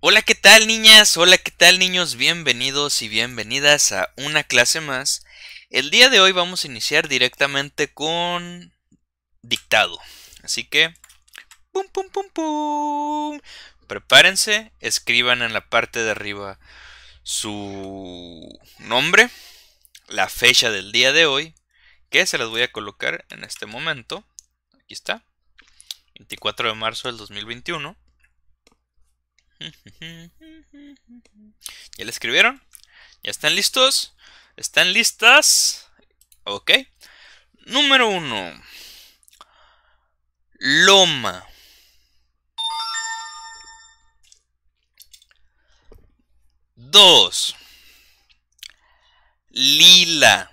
Hola, ¿qué tal niñas? Hola, ¿qué tal niños? Bienvenidos y bienvenidas a una clase más. El día de hoy vamos a iniciar directamente con dictado. Así que, pum, pum, pum, pum. Prepárense, escriban en la parte de arriba su nombre, la fecha del día de hoy, que se las voy a colocar en este momento. Aquí está. 24 de marzo del 2021. ¿Ya le escribieron? ¿Ya están listos? ¿Están listas? Ok. Número 1. Loma. 2 Lila.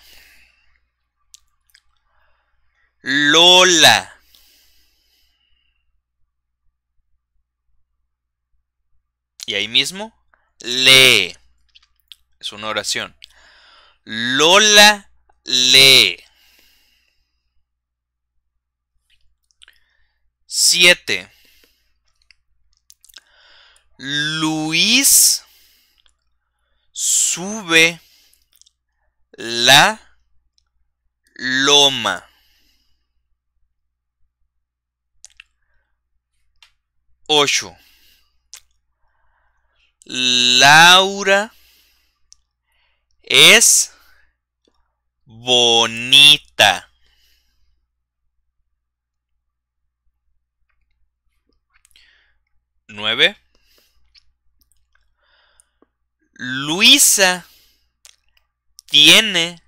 Lola. Y ahí mismo, lee. Es una oración. Lola lee. Siete. Luis sube la loma. 8. Laura es bonita. Nueve. Luisa tiene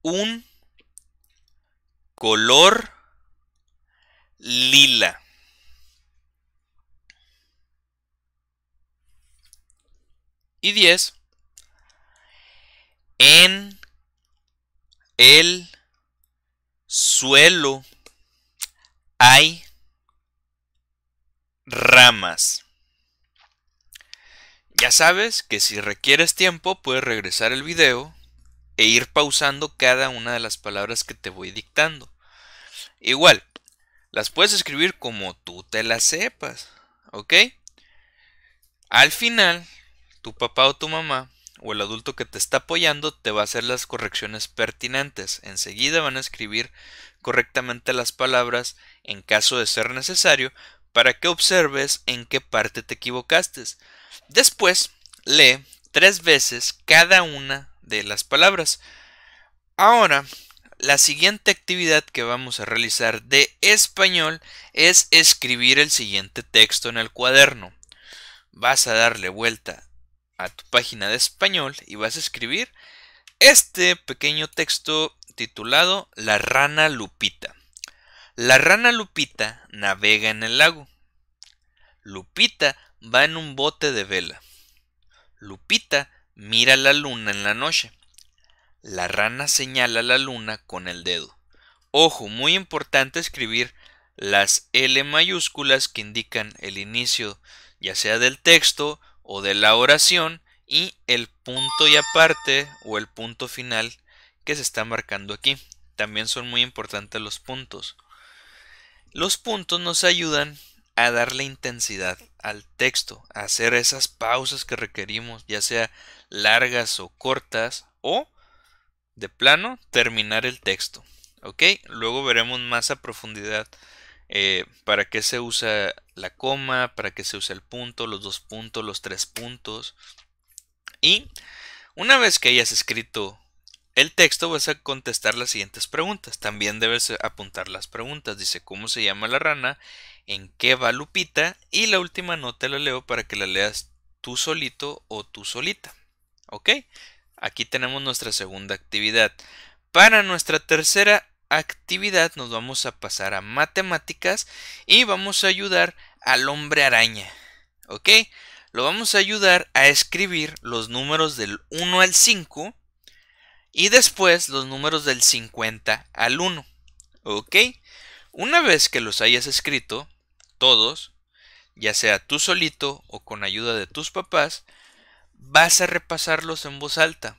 un color lila. 10 en el suelo hay ramas. Ya sabes que si requieres tiempo puedes regresar el video e ir pausando cada una de las palabras que te voy dictando. Igual, las puedes escribir como tú te las sepas, ¿ok? Al final tu papá o tu mamá o el adulto que te está apoyando te va a hacer las correcciones pertinentes. Enseguida van a escribir correctamente las palabras en caso de ser necesario para que observes en qué parte te equivocaste. Después, lee tres veces cada una de las palabras. Ahora, la siguiente actividad que vamos a realizar de español es escribir el siguiente texto en el cuaderno. Vas a darle vuelta a tu página de español y vas a escribir este pequeño texto titulado La rana Lupita. La rana Lupita navega en el lago. Lupita va en un bote de vela. Lupita mira la luna en la noche. La rana señala la luna con el dedo. Ojo, muy importante escribir las L mayúsculas que indican el inicio ya sea del texto o de la oración y el punto y aparte o el punto final que se está marcando aquí. También son muy importantes los puntos. Los puntos nos ayudan a darle intensidad al texto, a hacer esas pausas que requerimos, ya sea largas o cortas, o de plano terminar el texto. ¿Ok? Luego veremos más a profundidad eh, para qué se usa la coma, para qué se usa el punto, los dos puntos, los tres puntos. Y una vez que hayas escrito el texto vas a contestar las siguientes preguntas. También debes apuntar las preguntas. Dice cómo se llama la rana, en qué va Lupita y la última nota la leo para que la leas tú solito o tú solita. ¿Ok? Aquí tenemos nuestra segunda actividad. Para nuestra tercera actividad nos vamos a pasar a matemáticas y vamos a ayudar al hombre araña. ¿Ok? Lo vamos a ayudar a escribir los números del 1 al 5 y después los números del 50 al 1. ¿Ok? Una vez que los hayas escrito, todos, ya sea tú solito o con ayuda de tus papás, vas a repasarlos en voz alta.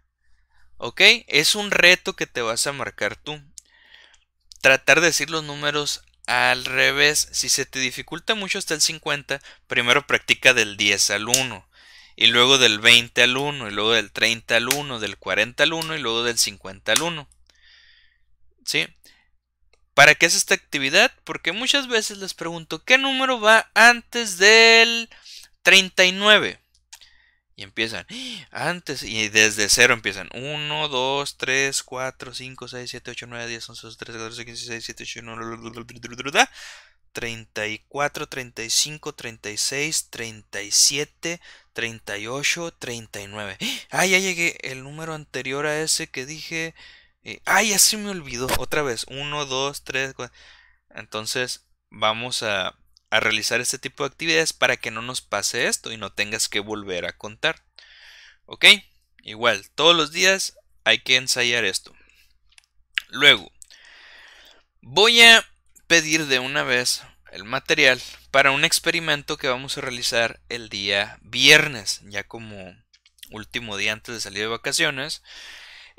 ¿Ok? Es un reto que te vas a marcar tú. Tratar de decir los números al revés. Si se te dificulta mucho hasta el 50, primero practica del 10 al 1. Y luego del 20 al 1, y luego del 30 al 1, del 40 al 1 y luego del 50 al 1. ¿Sí? ¿Para qué es esta actividad? Porque muchas veces les pregunto, ¿qué número va antes del 39? empiezan antes y desde cero empiezan 1, 2, 3, 4, 5, 6, 7, 8, 9, 10, 11, 12, 13, 14, 15, 16, 17, 18, 19, 7, 8, 23, 34, 35, 36, 37, 38, 39. Ah, ya llegué. El número anterior a ese que dije. Eh, ah, ya se me olvidó. Otra vez. 1, 2, 3, 4. Entonces, vamos a a realizar este tipo de actividades para que no nos pase esto y no tengas que volver a contar. ¿Ok? Igual, todos los días hay que ensayar esto. Luego, voy a pedir de una vez el material para un experimento que vamos a realizar el día viernes, ya como último día antes de salir de vacaciones,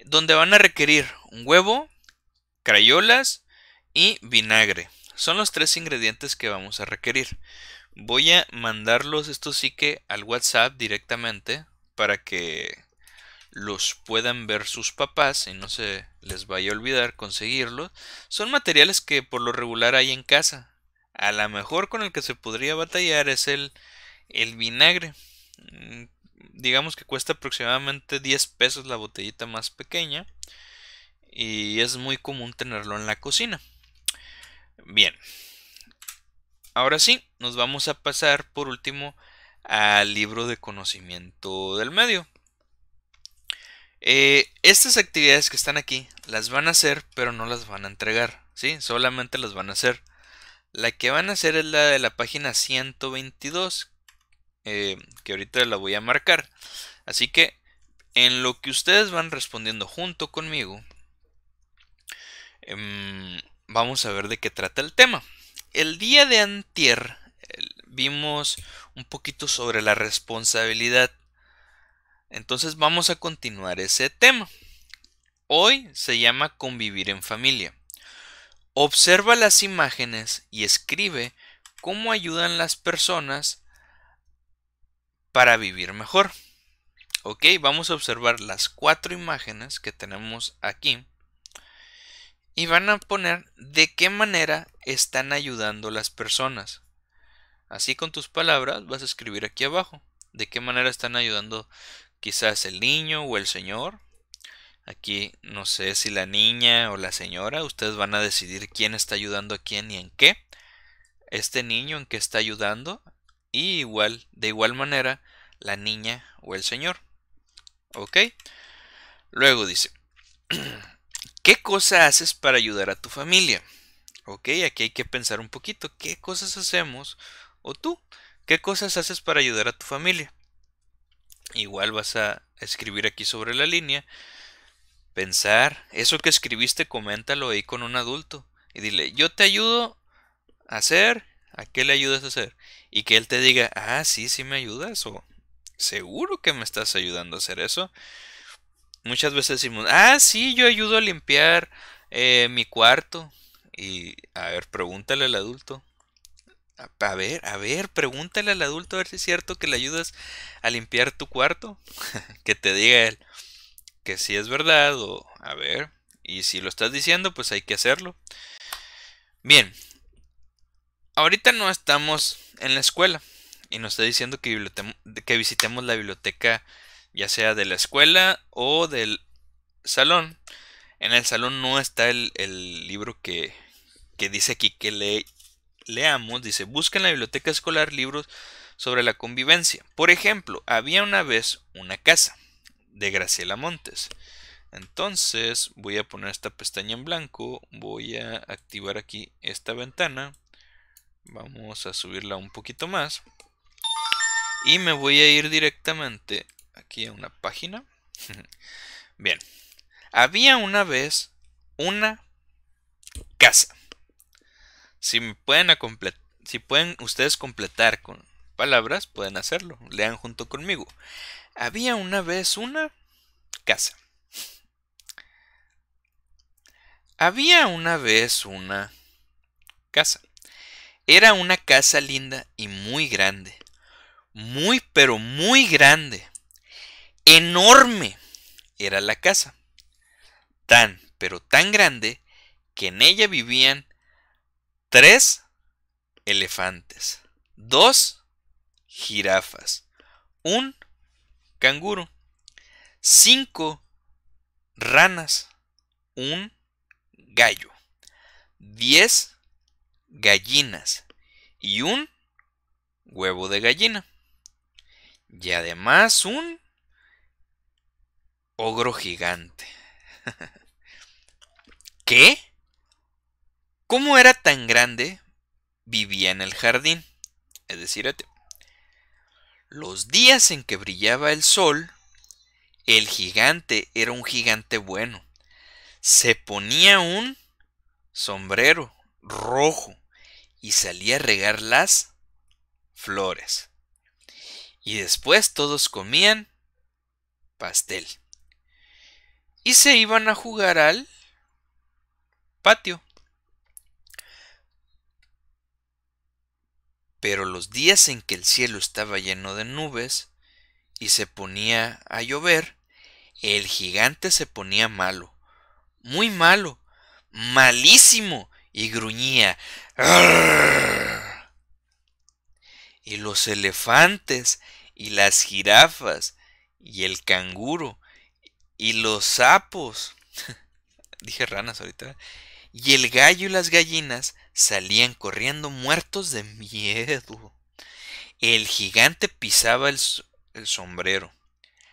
donde van a requerir un huevo, crayolas y vinagre. Son los tres ingredientes que vamos a requerir. Voy a mandarlos, esto sí que, al WhatsApp directamente para que los puedan ver sus papás y no se les vaya a olvidar conseguirlos. Son materiales que por lo regular hay en casa. A lo mejor con el que se podría batallar es el, el vinagre. Mm, digamos que cuesta aproximadamente 10 pesos la botellita más pequeña. Y es muy común tenerlo en la cocina. Bien. Ahora sí, nos vamos a pasar por último al libro de conocimiento del medio. Eh, estas actividades que están aquí las van a hacer, pero no las van a entregar, ¿sí? Solamente las van a hacer. La que van a hacer es la de la página 122, eh, que ahorita la voy a marcar. Así que en lo que ustedes van respondiendo junto conmigo, em, vamos a ver de qué trata el tema. El día de antier vimos un poquito sobre la responsabilidad. Entonces vamos a continuar ese tema. Hoy se llama convivir en familia. Observa las imágenes y escribe cómo ayudan las personas para vivir mejor. Ok, vamos a observar las cuatro imágenes que tenemos aquí y van a poner de qué manera están ayudando las personas. Así con tus palabras vas a escribir aquí abajo de qué manera están ayudando quizás el niño o el señor. Aquí no sé si la niña o la señora, ustedes van a decidir quién está ayudando a quién y en qué. Este niño en qué está ayudando y igual, de igual manera, la niña o el señor. ¿Ok? Luego dice, ¿Qué cosa haces para ayudar a tu familia? Ok, aquí hay que pensar un poquito. ¿Qué cosas hacemos? O tú, ¿qué cosas haces para ayudar a tu familia? Igual vas a escribir aquí sobre la línea. Pensar, eso que escribiste, coméntalo ahí con un adulto. Y dile, yo te ayudo a hacer, ¿a qué le ayudas a hacer? Y que él te diga, ah, sí, sí me ayudas, o seguro que me estás ayudando a hacer eso muchas veces decimos, ah, sí, yo ayudo a limpiar eh, mi cuarto. Y a ver, pregúntale al adulto. A, ver, a ver, pregúntale al adulto a ver si es cierto que le ayudas a limpiar tu cuarto. que te diga él que si es verdad o a ver. Y si lo estás diciendo, pues hay que hacerlo. Bien. Ahorita no estamos en la escuela y nos está diciendo que visitemos la biblioteca ya sea de la escuela o del salón. En el salón no está el, libro que, dice aquí que le, leamos. Dice, busca en la biblioteca escolar libros sobre la convivencia. Por ejemplo, había una vez una casa de Graciela Montes. Entonces voy a poner esta pestaña en blanco, voy a activar aquí esta ventana, vamos a subirla un poquito más y me voy a ir directamente aquí una página. Bien. Había una vez una casa. Si pueden si pueden ustedes completar con palabras, pueden hacerlo. Lean junto conmigo. Había una vez una casa. Había una vez una casa. Era una casa linda y muy grande. Muy pero muy grande. Enorme era la casa, tan pero tan grande que en ella vivían tres elefantes, dos jirafas, un canguro, cinco ranas, un gallo, diez gallinas y un huevo de gallina. Y además un Ogro gigante. ¿Qué? ¿Cómo era tan grande? Vivía en el jardín, es decir, los días en que brillaba el sol, el gigante era un gigante bueno. Se ponía un sombrero rojo y salía a regar las flores. Y después todos comían pastel y se iban a jugar al patio. Pero los días en que el cielo estaba lleno de nubes y se ponía a llover, el gigante se ponía malo, muy malo, malísimo, y gruñía. Y los elefantes, y las jirafas, y el canguro, y los sapos, dije ranas ahorita, y el gallo y las gallinas salían corriendo muertos de miedo. El gigante pisaba el, sombrero,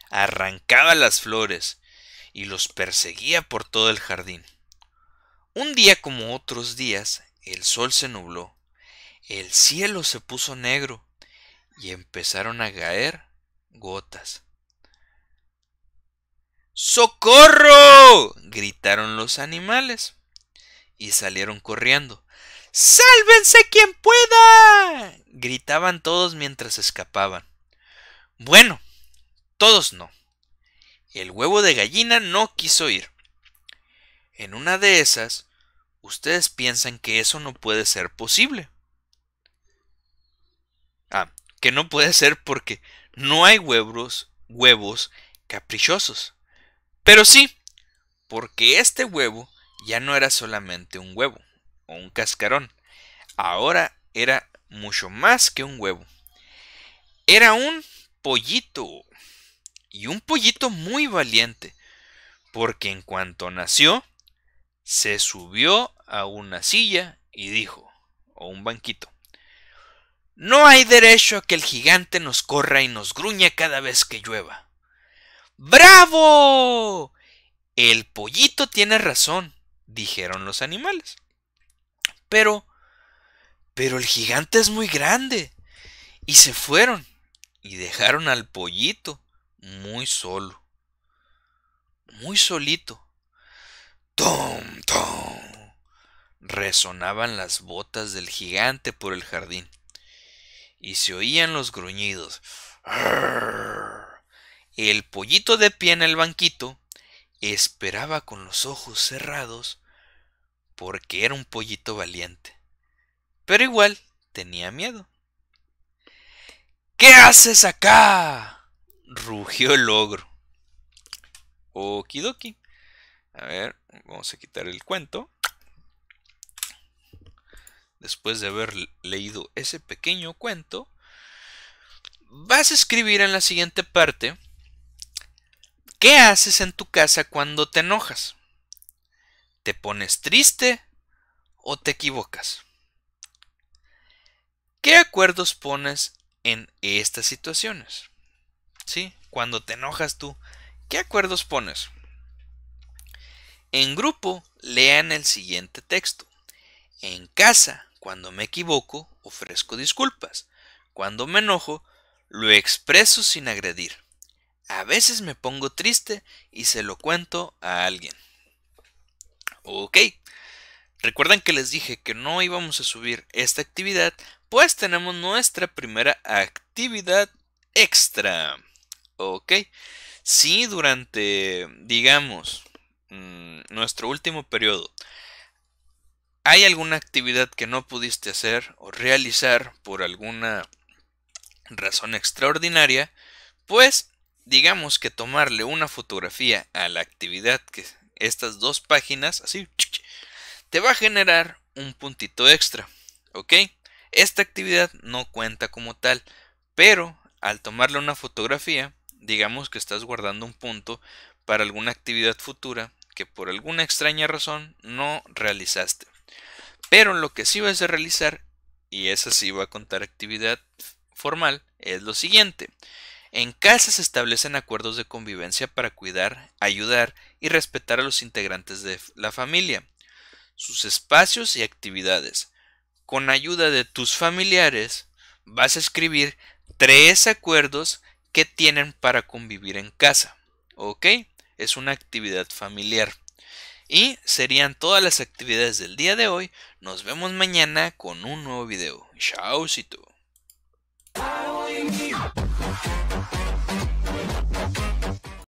arrancaba las flores y los perseguía por todo el jardín. Un día como otros días, el sol se nubló, el cielo se puso negro y empezaron a caer gotas. ¡Socorro! gritaron los animales y salieron corriendo. ¡Sálvense quien pueda! gritaban todos mientras escapaban. Bueno, todos no. El huevo de gallina no quiso ir. En una de esas, ustedes piensan que eso no puede ser posible. Ah, que no puede ser porque no hay huevos, huevos caprichosos. Pero sí, porque este huevo ya no era solamente un huevo o un cascarón, ahora era mucho más que un huevo. Era un pollito, y un pollito muy valiente, porque en cuanto nació, se subió a una silla y dijo, o un banquito, no hay derecho a que el gigante nos corra y nos gruñe cada vez que llueva. ¡Bravo! El pollito tiene razón, dijeron los animales. Pero... Pero el gigante es muy grande. Y se fueron y dejaron al pollito muy solo. Muy solito. ¡Tom, tom! Resonaban las botas del gigante por el jardín. Y se oían los gruñidos. El pollito de pie en el banquito esperaba con los ojos cerrados porque era un pollito valiente. Pero igual tenía miedo. ¿Qué haces acá? rugió el ogro. Okidoki. A ver, vamos a quitar el cuento. Después de haber leído ese pequeño cuento, vas a escribir en la siguiente parte ¿Qué haces en tu casa cuando te enojas? ¿Te pones triste o te equivocas? ¿Qué acuerdos pones en estas situaciones? ¿Sí? Cuando te enojas tú, ¿qué acuerdos pones? En grupo, lean el siguiente texto. En casa, cuando me equivoco, ofrezco disculpas. Cuando me enojo, lo expreso sin agredir. A veces me pongo triste y se lo cuento a alguien. Ok. Recuerdan que les dije que no íbamos a subir esta actividad, pues tenemos nuestra primera actividad extra. Ok. Si durante, digamos, mm, nuestro último periodo hay alguna actividad que no pudiste hacer o realizar por alguna razón extraordinaria, pues digamos que tomarle una fotografía a la actividad que estas dos páginas, así, te va a generar un puntito extra, ¿ok? Esta actividad no cuenta como tal, pero al tomarle una fotografía, digamos que estás guardando un punto para alguna actividad futura que por alguna extraña razón no realizaste. Pero lo que sí vas a realizar, y esa sí va a contar actividad formal, es lo siguiente. En casa se establecen acuerdos de convivencia para cuidar, ayudar y respetar a los integrantes de la familia, sus espacios y actividades. Con ayuda de tus familiares, vas a escribir tres acuerdos que tienen para convivir en casa. ¿Ok? Es una actividad familiar. Y serían todas las actividades del día de hoy. Nos vemos mañana con un nuevo video. tú